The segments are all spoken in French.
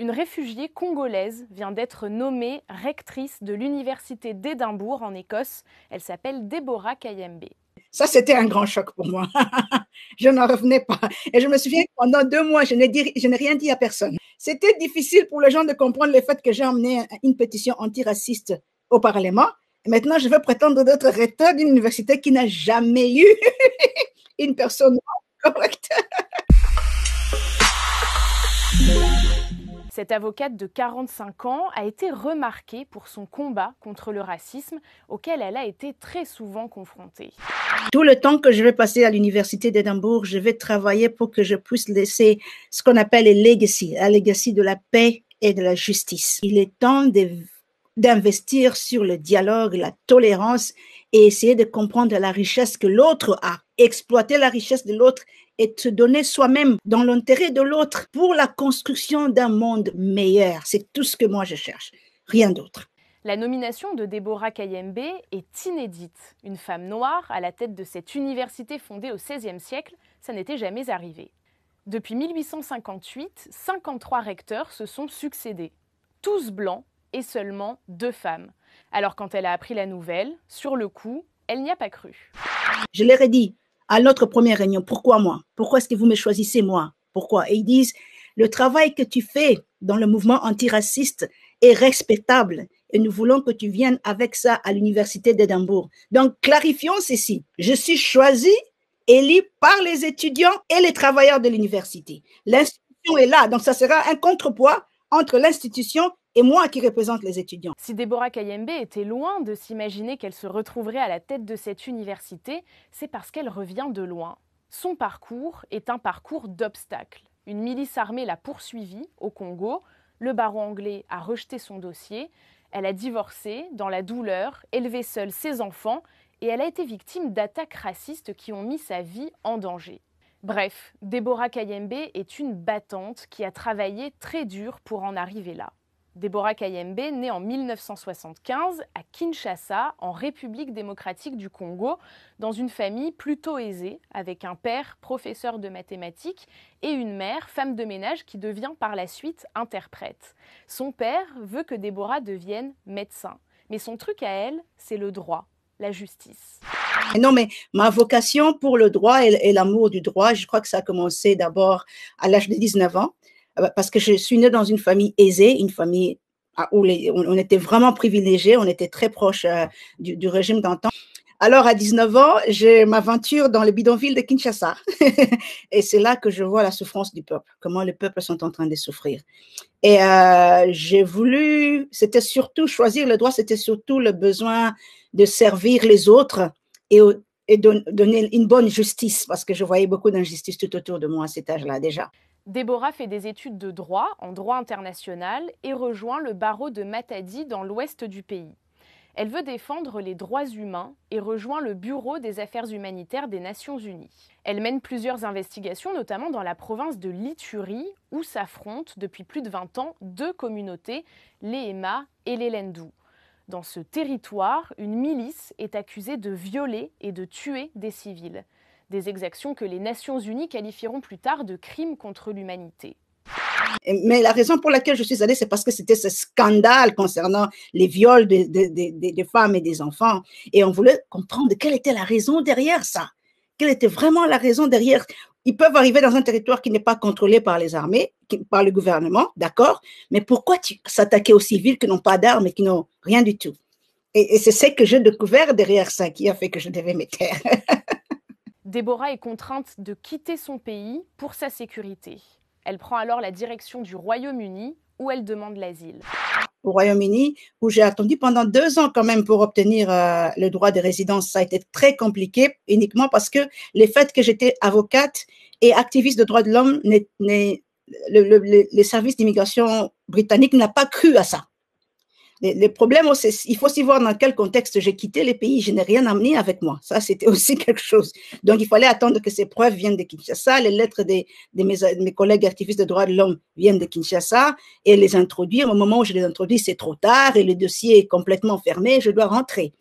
Une réfugiée congolaise vient d'être nommée rectrice de l'Université d'Édimbourg en Écosse. Elle s'appelle Déborah Kayembe. Ça, c'était un grand choc pour moi. je n'en revenais pas. Et je me souviens que pendant deux mois, je n'ai rien dit à personne. C'était difficile pour les gens de comprendre le fait que j'ai emmené une pétition antiraciste au Parlement. maintenant, je veux prétendre d'être recteur d'une université qui n'a jamais eu une personne correcte. Cette avocate de 45 ans a été remarquée pour son combat contre le racisme auquel elle a été très souvent confrontée. Tout le temps que je vais passer à l'université d'Édimbourg, je vais travailler pour que je puisse laisser ce qu'on appelle les legacy, la legacy de la paix et de la justice. Il est temps d'investir sur le dialogue, la tolérance et essayer de comprendre la richesse que l'autre a, exploiter la richesse de l'autre et se donner soi-même dans l'intérêt de l'autre pour la construction d'un monde meilleur. C'est tout ce que moi je cherche, rien d'autre. La nomination de Déborah Kayembe est inédite. Une femme noire à la tête de cette université fondée au XVIe siècle, ça n'était jamais arrivé. Depuis 1858, 53 recteurs se sont succédés, tous blancs et seulement deux femmes. Alors quand elle a appris la nouvelle, sur le coup, elle n'y a pas cru. Je l'ai redit, à notre première réunion, pourquoi moi Pourquoi est-ce que vous me choisissez moi Pourquoi Et ils disent, le travail que tu fais dans le mouvement antiraciste est respectable et nous voulons que tu viennes avec ça à l'université d'Édimbourg. Donc, clarifions ceci. Je suis choisi élu par les étudiants et les travailleurs de l'université. L'institution est là, donc ça sera un contrepoids entre l'institution et moi qui représente les étudiants. Si Déborah Kayembe était loin de s'imaginer qu'elle se retrouverait à la tête de cette université, c'est parce qu'elle revient de loin. Son parcours est un parcours d'obstacles. Une milice armée l'a poursuivie au Congo, le baron anglais a rejeté son dossier, elle a divorcé, dans la douleur, élevé seule ses enfants, et elle a été victime d'attaques racistes qui ont mis sa vie en danger. Bref, Déborah Kayembe est une battante qui a travaillé très dur pour en arriver là. Déborah Kayembe, née en 1975 à Kinshasa, en République démocratique du Congo, dans une famille plutôt aisée, avec un père professeur de mathématiques et une mère femme de ménage qui devient par la suite interprète. Son père veut que Déborah devienne médecin, mais son truc à elle, c'est le droit, la justice. Non, mais ma vocation pour le droit et, l'amour du droit, je crois que ça a commencé d'abord à l'âge de 19 ans. Ah bah, parce que je suis née dans une famille aisée, une famille ah, où on était vraiment privilégiés, on était très proche euh, du, régime d'antan. Alors, à 19 ans, j'ai m'aventure dans le bidonville de Kinshasa. et c'est là que je vois la souffrance du peuple, comment les peuples sont en train de souffrir. Et euh, j'ai voulu, c'était surtout choisir le droit, c'était surtout le besoin de servir les autres et, et donner une bonne justice, parce que je voyais beaucoup d'injustice tout autour de moi à cet âge-là déjà. Déborah fait des études de droit en droit international et rejoint le barreau de Matadi dans l'ouest du pays. Elle veut défendre les droits humains et rejoint le Bureau des Affaires humanitaires des Nations Unies. Elle mène plusieurs investigations, notamment dans la province de Lituri, où s'affrontent depuis plus de 20 ans deux communautés, les EMA et les Lendou. Dans ce territoire, une milice est accusée de violer et de tuer des civils des exactions que les Nations Unies qualifieront plus tard de crimes contre l'humanité. Mais la raison pour laquelle je suis allée, c'est parce que c'était ce scandale concernant les viols des femmes et des enfants. Et on voulait comprendre quelle était la raison derrière ça. Quelle était vraiment la raison derrière Ils peuvent arriver dans un territoire qui n'est pas contrôlé par les armées, par le gouvernement, d'accord Mais pourquoi s'attaquer aux civils qui n'ont pas d'armes et qui n'ont rien du tout Et, c'est ce que j'ai découvert derrière ça qui a fait que je devais me taire. Déborah est contrainte de quitter son pays pour sa sécurité. Elle prend alors la direction du Royaume-Uni où elle demande l'asile. Au Royaume-Uni, où j'ai attendu pendant deux ans quand même pour obtenir euh, le droit de résidence, ça a été très compliqué, uniquement parce que les faits que j'étais avocate et activiste de droits de l'homme, les services d'immigration britanniques n'a pas cru à ça. Le problème, problèmes, il faut aussi voir dans quel contexte j'ai quitté les pays. Je n'ai rien amené avec moi. Ça, c'était aussi quelque chose. Donc, il fallait attendre que ces preuves viennent de Kinshasa, les lettres de, mes, collègues artistes de droits de l'homme viennent de Kinshasa et les introduire. Au moment où je les introduis, c'est trop tard et le dossier est complètement fermé. Je dois rentrer.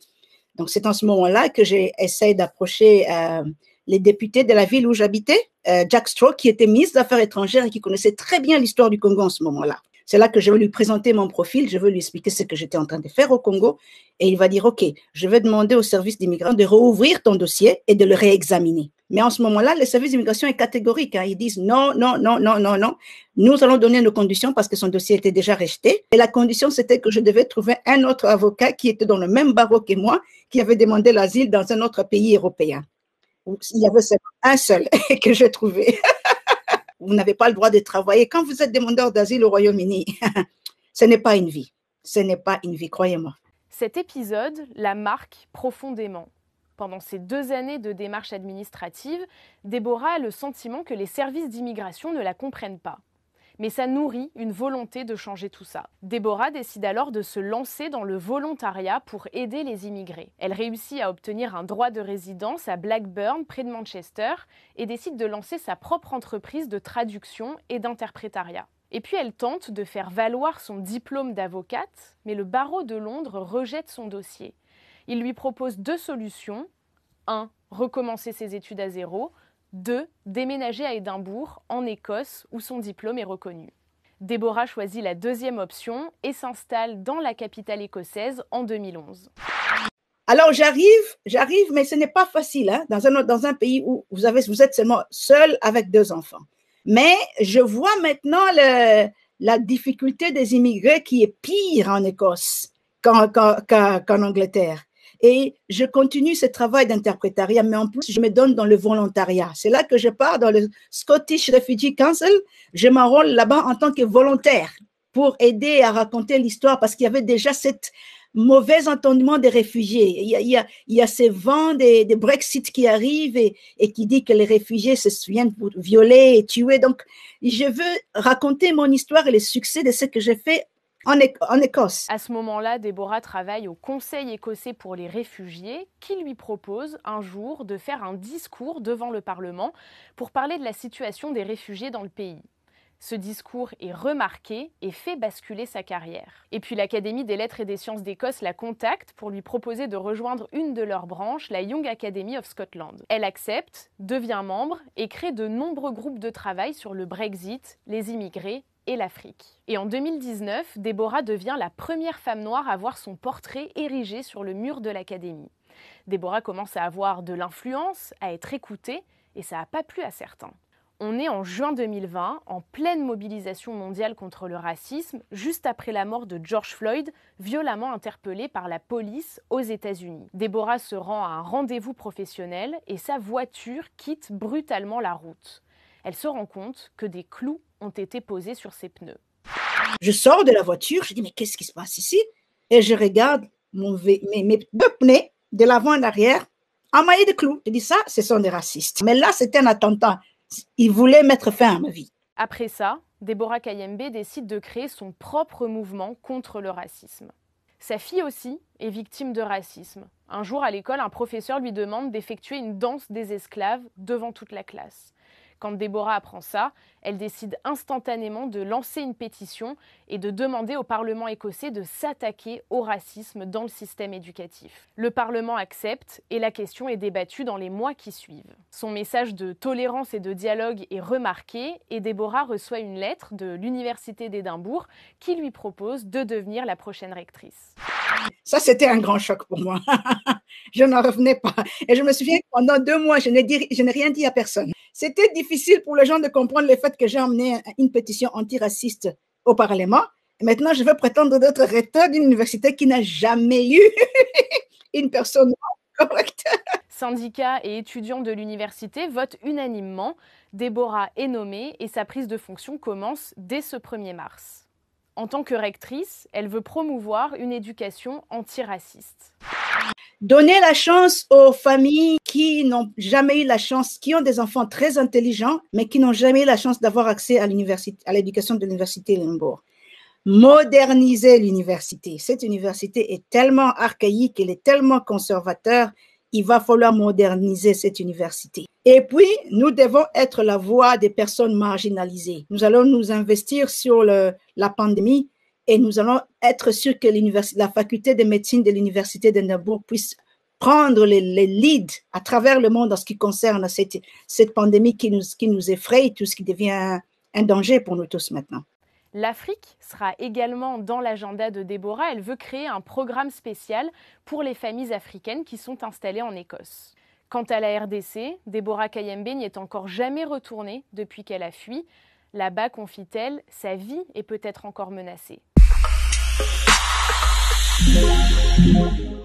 Donc, c'est en ce moment-là que j'essaie d'approcher euh, les députés de la ville où j'habitais, euh, Jack Straw, qui était ministre des Affaires étrangères et qui connaissait très bien l'histoire du Congo en ce moment-là. C'est là que je vais lui présenter mon profil, je vais lui expliquer ce que j'étais en train de faire au Congo et il va dire, OK, je vais demander au service d'immigration de rouvrir ton dossier et de le réexaminer. Mais en ce moment-là, le service d'immigration est catégorique. Hein. Ils disent non, non, non, non, non, non. Nous allons donner nos conditions parce que son dossier était déjà rejeté. Et la condition, c'était que je devais trouver un autre avocat qui était dans le même barreau que moi, qui avait demandé l'asile dans un autre pays européen. Il y avait seulement un seul que j'ai trouvé. vous n'avez pas le droit de travailler. Quand vous êtes demandeur d'asile au Royaume-Uni, ce n'est pas une vie. Ce n'est pas une vie, croyez-moi. Cet épisode la marque profondément. Pendant ces deux années de démarche administrative, Déborah a le sentiment que les services d'immigration ne la comprennent pas mais ça nourrit une volonté de changer tout ça. Déborah décide alors de se lancer dans le volontariat pour aider les immigrés. Elle réussit à obtenir un droit de résidence à Blackburn, près de Manchester, et décide de lancer sa propre entreprise de traduction et d'interprétariat. Et puis elle tente de faire valoir son diplôme d'avocate, mais le barreau de Londres rejette son dossier. Il lui propose deux solutions. 1. Recommencer ses études à zéro, 2. Déménager à Édimbourg, en Écosse, où son diplôme est reconnu. Déborah choisit la deuxième option et s'installe dans la capitale écossaise en 2011. Alors j'arrive, j'arrive, mais ce n'est pas facile hein. dans, un, dans un pays où vous, vous êtes seulement seul avec deux enfants. Mais je vois maintenant la difficulté des immigrés qui est pire en Écosse qu'en, Angleterre. Et je continue ce travail d'interprétariat, mais en plus, je me donne dans le volontariat. C'est là que je pars dans le Scottish Refugee Council. Je m'enrôle là-bas en tant que volontaire pour aider à raconter l'histoire parce qu'il y avait déjà cette mauvais entendement des réfugiés. Il y a, il y a, ces vents des, Brexit qui arrivent et, qui dit que les réfugiés se pour violer et tuer. Donc, je veux raconter mon histoire et le succès de ce que j'ai fait en, Écosse. À ce moment-là, Déborah travaille au Conseil écossais pour les réfugiés qui lui propose un jour de faire un discours devant le Parlement pour parler de la situation des réfugiés dans le pays. Ce discours est remarqué et fait basculer sa carrière. Et puis l'Académie des lettres et des sciences d'Écosse la contacte pour lui proposer de rejoindre une de leurs branches, la Young Academy of Scotland. Elle accepte, devient membre et crée de nombreux groupes de travail sur le Brexit, les immigrés et l'Afrique. Et en 2019, Déborah devient la première femme noire à voir son portrait érigé sur le mur de l'Académie. Déborah commence à avoir de l'influence, à être écoutée, et ça n'a pas plu à certains. On est en juin 2020, en pleine mobilisation mondiale contre le racisme, juste après la mort de George Floyd, violemment interpellé par la police aux États-Unis. Déborah se rend à un rendez-vous professionnel et sa voiture quitte brutalement la route. Elle se rend compte que des clous ont été posés sur ses pneus. Je sors de la voiture, je dis mais qu'est-ce qui se passe ici Et je regarde mon mes, deux pneus de l'avant et l'arrière maillot de clous. Je dis ça, ce sont des racistes. Mais là, c'était un attentat. Ils voulaient mettre fin à ma vie. Après ça, Déborah Kayembe décide de créer son propre mouvement contre le racisme. Sa fille aussi est victime de racisme. Un jour à l'école, un professeur lui demande d'effectuer une danse des esclaves devant toute la classe. Quand Déborah apprend ça, elle décide instantanément de lancer une pétition et de demander au Parlement écossais de s'attaquer au racisme dans le système éducatif. Le Parlement accepte et la question est débattue dans les mois qui suivent. Son message de tolérance et de dialogue est remarqué et Déborah reçoit une lettre de l'Université d'Édimbourg qui lui propose de devenir la prochaine rectrice. Ça, c'était un grand choc pour moi. je n'en revenais pas. Et je me souviens que pendant deux mois, je n'ai rien dit à personne. C'était difficile pour les gens de comprendre le fait que j'ai emmené une pétition antiraciste au Parlement. Et maintenant, je veux prétendre d'être recteur d'une université qui n'a jamais eu une personne correcte. Syndicats et étudiants de l'université votent unanimement. Déborah est nommée et sa prise de fonction commence dès ce 1er mars. En tant que rectrice, elle veut promouvoir une éducation antiraciste. Donner la chance aux familles qui n'ont jamais eu la chance, qui ont des enfants très intelligents, mais qui n'ont jamais eu la chance d'avoir accès à à l'éducation de l'université Limbourg. Moderniser l'université. Cette université est tellement archaïque, elle est tellement conservateur, il va falloir moderniser cette université. Et puis, nous devons être la voix des personnes marginalisées. Nous allons nous investir sur la pandémie et nous allons être sûrs que la faculté de médecine de l'Université d'Edinburgh puisse prendre les, lead leads à travers le monde en ce qui concerne cette, pandémie qui nous, qui nous effraie, tout ce qui devient un, un danger pour nous tous maintenant. L'Afrique sera également dans l'agenda de Déborah. Elle veut créer un programme spécial pour les familles africaines qui sont installées en Écosse. Quant à la RDC, Déborah Kayembe n'y est encore jamais retournée depuis qu'elle a fui. Là-bas, confie-t-elle, sa vie est peut-être encore menacée. Thank you.